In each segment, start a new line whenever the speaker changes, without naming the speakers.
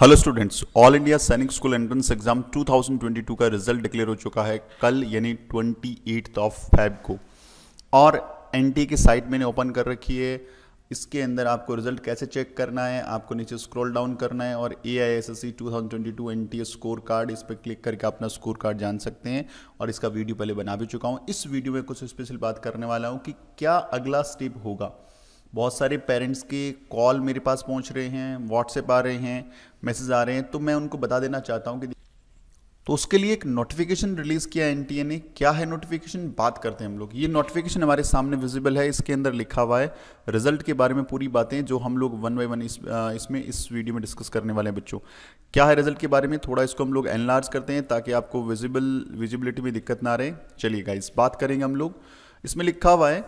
Hello students all India Sainik school entrance exam 2022 का result declare हो चुका है कल यानी ट्वेंटी ऑफ फैब को और एन की साइट मैंने ओपन कर रखी है इसके अंदर आपको रिजल्ट कैसे चेक करना है आपको नीचे स्क्रॉल डाउन करना है और A I S S C two thousand twenty two N T score card इस पर क्लिक करके अपना स्कोर कार्ड जान सकते हैं और इसका वीडियो पहले बना भी चुका हूँ इस वीडियो में कुछ स्पेशल बात करने वाला हूँ कि क्या अगला स्टेप होगा बहुत सारे पेरेंट्स के कॉल मेरे पास पहुंच रहे हैं व्हाट्सएप आ रहे हैं मैसेज आ रहे हैं तो मैं उनको बता देना चाहता हूं कि तो उसके लिए एक नोटिफिकेशन रिलीज़ किया एन टी ने क्या है नोटिफिकेशन बात करते हैं हम लोग ये नोटिफिकेशन हमारे सामने विजिबल है इसके अंदर लिखा हुआ है रिजल्ट के बारे में पूरी बातें जो हम लोग वन बाई वन इस इसमें इस वीडियो में डिस्कस करने वाले हैं बच्चों क्या है रिजल्ट के बारे में थोड़ा इसको हम लोग एनलार्ज करते हैं ताकि आपको विजिबल विजिबिलिटी में दिक्कत ना रहे चलिएगा इस बात करेंगे हम लोग इसमें लिखा हुआ है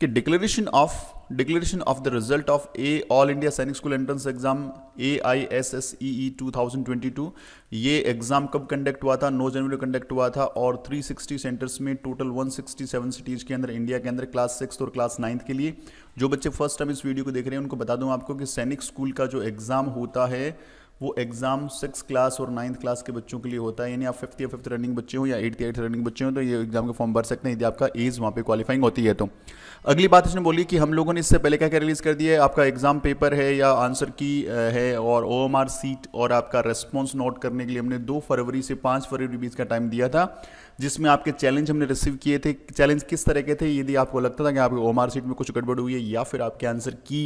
कि declaration of declaration of the result of a all India Sainik school entrance exam A I S S E E two thousand twenty two ये एग्जाम कब कंडक्ट हुआ था नौ जनवरी को कंडक्ट हुआ था और थ्री सिक्सटी सेंटर्स में total one sixty seven cities के अंदर इंडिया के अंदर क्लास सिक्स और क्लास नाइन्थ के लिए जो बच्चे फर्स्ट टाइम इस वीडियो को देख रहे हैं उनको बता दूं आपको कि सैनिक स्कूल का जो एग्जाम होता है वो एग्ज़ाम सिक्स क्लास और नाइन्थ क्लास के बच्चों के लिए होता है यानी आप फिफ्थ या फिफ्थ रनिंग बच्चे हो या एट्थ या एट्थ रनिंग बच्चे हो तो ये एग्ज़ाम के फॉर्म भर सकते हैं यदि आपका एज वहाँ पे क्वालिफाइंग होती है तो अगली बात इसने बोली कि हम लोगों ने इससे पहले क्या क्या रिलीज़ कर दिया है आपका एग्ज़ाम पेपर है या आंसर की है और ओ सीट और आपका रेस्पॉन्स नोट करने के लिए हमने दो फरवरी से पाँच फरवरी बीच का टाइम दिया था जिसमें आपके चैलेंज हमने रिसीव किए थे चैलेंज किस तरह के थे यदि आपको लगता था कि आपके ओम सीट में कुछ गड़बड़ हुई है या फिर आपके आंसर की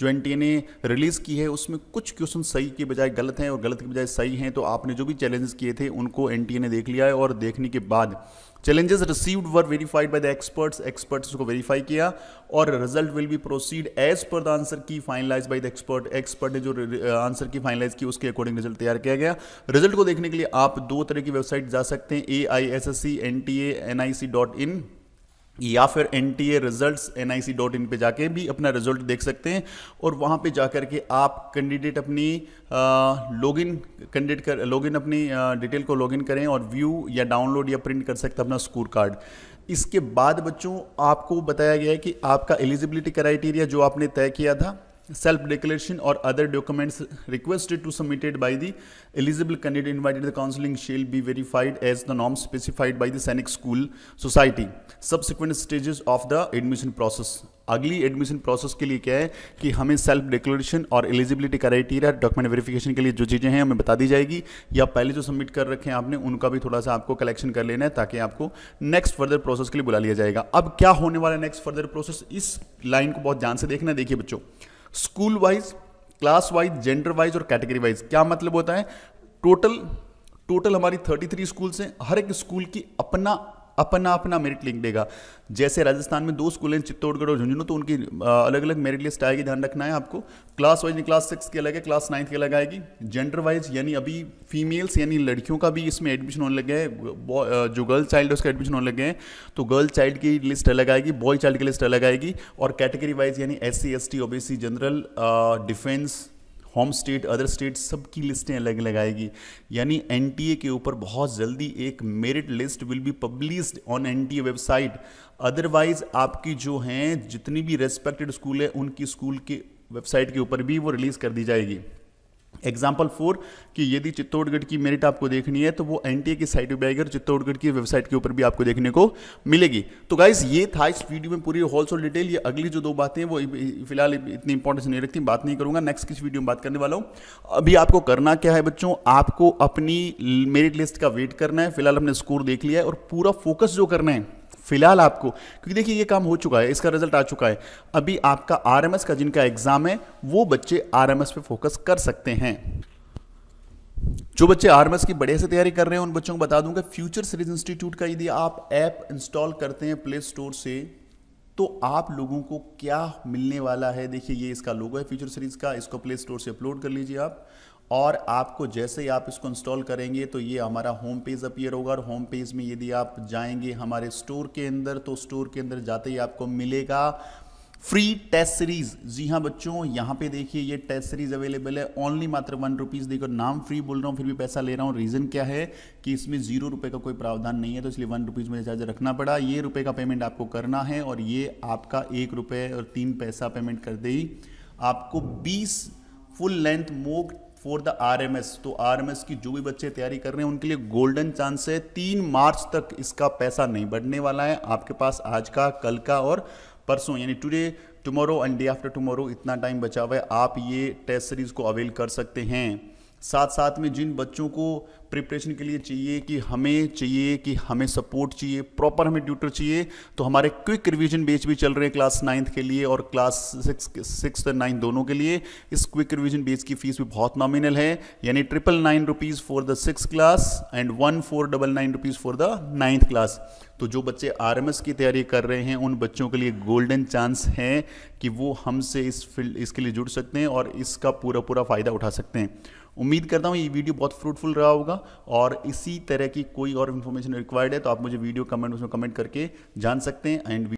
जो एन ने रिलीज़ की है उसमें कुछ क्वेश्चन सही के बजाय गलत हैं और गलत के बजाय सही हैं तो आपने जो भी चैलेंजेस किए थे उनको एन ने देख लिया है और देखने के बाद challenges received were verified by the experts experts को वेरीफाई किया और result will be proceed as per the answer key finalise by the expert expert ने जो आंसर uh, की फाइनलाइज की उसके अकॉर्डिंग रिजल्ट तैयार किया गया रिजल्ट को देखने के लिए आप दो तरह की वेबसाइट जा सकते हैं A I S S C N T A N I C dot in या फिर N T A result N I C dot in पर जाके भी अपना रिजल्ट देख सकते हैं और वहाँ जा जाकर के आप कैंडिडेट अपनी लॉग इन कैंडिडेट कर लॉग इन अपनी डिटेल को लॉग इन करें और व्यू या डाउनलोड या प्रिंट कर सकते हैं अपना स्कोर कार्ड इसके बाद बच्चों आपको बताया गया है कि आपका एलिजिबिलिटी क्राइटेरिया जो आपने तय किया था self declaration or other documents requested to submitted by the eligible candidate invited to the counseling shall be verified as the norm specified by the Senate School Society. Subsequent stages of the admission process. अगली admission process के लिए क्या है कि हमें self declaration और eligibility criteria document verification के लिए जो चीज़ें हैं हमें बता दी जाएगी या पहले जो सबमिट कर रखे हैं आपने उनका भी थोड़ा सा आपको कलेक्शन कर लेना है ताकि आपको नेक्स्ट फर्दर प्रोसेस के लिए बुला लिया जाएगा अब क्या होने वाला है नेक्स्ट फर्दर प्रोसेस इस लाइन को बहुत ध्यान से देखना देखिए बच्चों school wise class wise gender wise और कैटेगरी वाइज क्या मतलब होता है टोटल टोटल हमारी 33 स्कूल्स हैं हर एक स्कूल की अपना अपना अपना मेरिट लिंक देगा जैसे राजस्थान में दो स्कूल हैं चित्तौड़गढ़ और झुंझुनू तो उनकी अलग अलग मेरिट लिस्ट आएगी ध्यान रखना है आपको क्लास वाइज क्लास सिक्स की अलग है क्लास नाइन्थ की अलग आएगी जेंडर वाइज यानी अभी फीमेल्स यानी लड़कियों का भी इसमें एडमिशन होने लग गया है जो गर्ल चाइल्ड है उसका एडमिशन होने लगे हैं तो गर्ल चाइल्ड की लिस्ट अलग आएगी बॉय चाइल्ड की लिस्ट अलग आएगी और कैटेगरी वाइज यानी S C S T O general defence home state other state सबकी लिस्टें अलग अलग आएगी यानी एन के ऊपर बहुत जल्दी एक merit list will be published on an website otherwise आपकी जो हैं जितनी भी रेस्पेक्टेड स्कूल है उनकी स्कूल के वेबसाइट के ऊपर भी वो रिलीज़ कर दी जाएगी एग्जाम्पल फोर कि यदि चित्तौड़गढ़ की मेरिट आपको देखनी है तो वो एन की साइट पर आएगी और चित्तौड़गढ़ की वेबसाइट के ऊपर भी आपको देखने को मिलेगी तो गाइज ये था इस वीडियो में पूरी होलसेल डिटेल ये अगली जो दो बातें हैं वो फिलहाल इतनी इंपॉर्टेंस नहीं रखती बात नहीं करूंगा नेक्स्ट किस वीडियो में बात करने वाला हूँ अभी आपको करना क्या है बच्चों आपको अपनी मेरिट लिस्ट का वेट करना है फिलहाल हमने स्कोर देख लिया है और पूरा फोकस जो करना है फिलहाल आपको क्योंकि देखिए ये काम हो चुका है इसका रिजल्ट आ चुका है अभी आपका आरएमएस का जिनका एग्जाम है वो बच्चे आरएमएस पे फोकस कर सकते हैं जो बच्चे आरएमएस की बढ़िया से तैयारी कर रहे हैं उन बच्चों को बता दूं कि फ्यूचर सीरीज इंस्टीट्यूट का यदि आप ऐप इंस्टॉल करते हैं प्ले स्टोर से तो आप लोगों को क्या मिलने वाला है देखिए ये इसका लोगो है फ्यूचर सीरीज का इसको प्ले स्टोर से अपलोड कर लीजिए आप और आपको जैसे ही आप इसको इंस्टॉल करेंगे तो ये हमारा होम पेज अपियर होगा और होम पेज में यदि आप जाएंगे हमारे स्टोर के अंदर तो स्टोर के अंदर जाते ही आपको मिलेगा फ्री टेस्ट सीरीज जी हाँ बच्चों यहाँ पे देखिए ये टेस्ट सीरीज अवेलेबल है ओनली मात्र वन रुपीज़ देखो नाम फ्री बोल रहा हूँ फिर भी पैसा ले रहा हूँ रीज़न क्या है कि इसमें जीरो रुपए का कोई प्रावधान नहीं है तो इसलिए वन रुपीज़ में चार्ज रखना पड़ा ये रुपए का पेमेंट आपको करना है और ये आपका एक रुपये और तीन पैसा पेमेंट कर दे आपको बीस full length mock for the RMS तो आरएमएस की जो भी बच्चे तैयारी कर रहे हैं उनके लिए गोल्डन चांस है तीन मार्च तक इसका पैसा नहीं बढ़ने वाला है आपके पास आज का कल का और परसों यानी today tomorrow and day after tomorrow इतना टाइम बचा हुआ है आप ये टेस्ट सीरीज़ को अवेल कर सकते हैं साथ साथ में जिन बच्चों को प्रिपरेशन के लिए चाहिए कि हमें चाहिए कि हमें सपोर्ट चाहिए प्रॉपर हमें ट्यूटर चाहिए तो हमारे क्विक रिवीजन बेच भी चल रहे हैं क्लास नाइन्थ के लिए और क्लास सिक्स सिक्स और नाइन्थ दोनों के लिए इस क्विक रिवीजन बेच की फीस भी बहुत नॉमिनल है यानी triple nine rupees for the six class and one four double nine rupees for the ninth class तो जो बच्चे आर की तैयारी कर रहे हैं उन बच्चों के लिए गोल्डन चांस है कि वो हमसे इस फील्ड इसके लिए जुड़ सकते हैं और इसका पूरा पूरा फ़ायदा उठा सकते हैं उम्मीद करता हूँ ये वीडियो बहुत फ्रूटफुल रहा होगा और इसी तरह की कोई और इन्फॉर्मेशन रिक्वायर्ड है तो आप मुझे वीडियो कमेंट उसमें कमेंट करके जान सकते हैं एंड